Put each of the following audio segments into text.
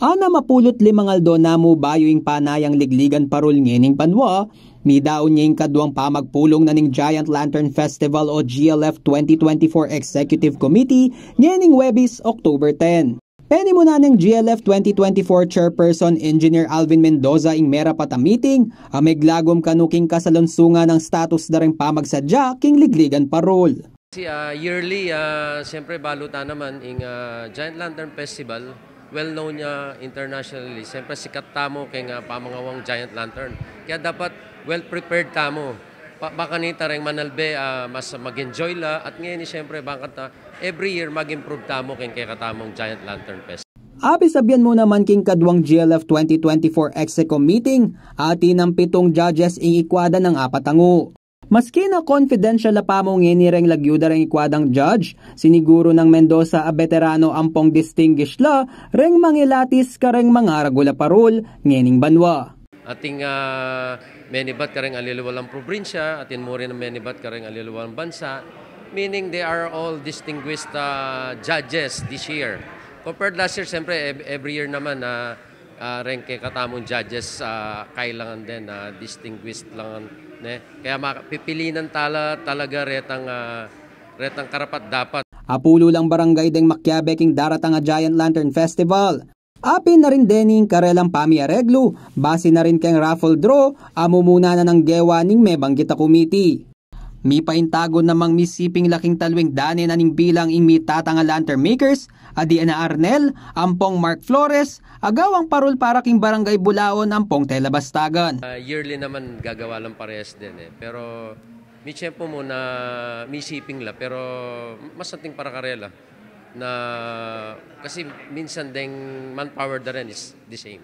Ana mapulot limangaldo na mo bayoing panayang ligligan parol ngining panwa, midaon ngayong kaduang pamagpulong na ning Giant Lantern Festival o GLF 2024 Executive Committee ngining Webis October 10. Pwede mo na ng GLF 2024 Chairperson Engineer Alvin Mendoza ing mera pata meeting, ameglagom kanuking kasalonsunga ng status da daring pamagsadya king ligligan parol. Si uh, yearly, uh, siyempre baluta naman ing uh, Giant Lantern Festival well-known niya internationally. Siyempre, sikat tamo kay nga pamangawang giant lantern. Kaya dapat well-prepared tamo. Pa baka ni Tareng Manalbe, uh, mas mag-enjoy la. At ngayon, siyempre, bakit uh, every year mag-improve tamo kay kay katamong giant lantern fest. Abi sabihan mo naman king kadwang GLF 2024 Execo meeting, ati ang pitong judges iikwada ng apatango. Maski na confidential na pamongin ni Reng Lagyuda Reng Ikwadang Judge, siniguro ng Mendoza a veterano ampong distinguished law, Reng Mangilatis kareng mga ragula parol, ngening banwa. Ating uh, menibat kareng aliluwalang probinsya, atin mo rin ang menibat kareng aliluwalang bansa, meaning they are all distinguished uh, judges this year. Compared last year, siyempre every year naman na uh, uh, ah, renke katamong judges uh, ah, kailangan din na uh, distinguished lang ne kaya mapipilinan tala talaga retang uh, retang karapat dapat Apulo lang barangay deng Makyabeking daratang a Giant Lantern Festival. Apin na rin dening karelang pamiareglo, base na rin kang raffle draw, amumuna na ng gewa ning may committee. Mi paintago namang misiping laking talwing dani naning bilang ing mitatang nga lantern makers, adi na Arnel, ampong Mark Flores, agawang parol para king barangay Bulaon, ampong Telabastagan. Uh, yearly naman gagawa lang parehas din eh. Pero may tiyempo mo misiping la, pero mas para karela. Na, kasi minsan ding manpower da rin is the same.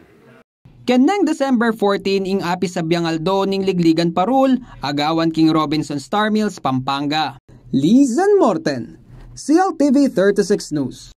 Kanang December 14 ing api sa Biangaldo ning Ligligan Parul, agawan King Robinson Star Mills, Pampanga. Lizan Morten, CLTV 36 News.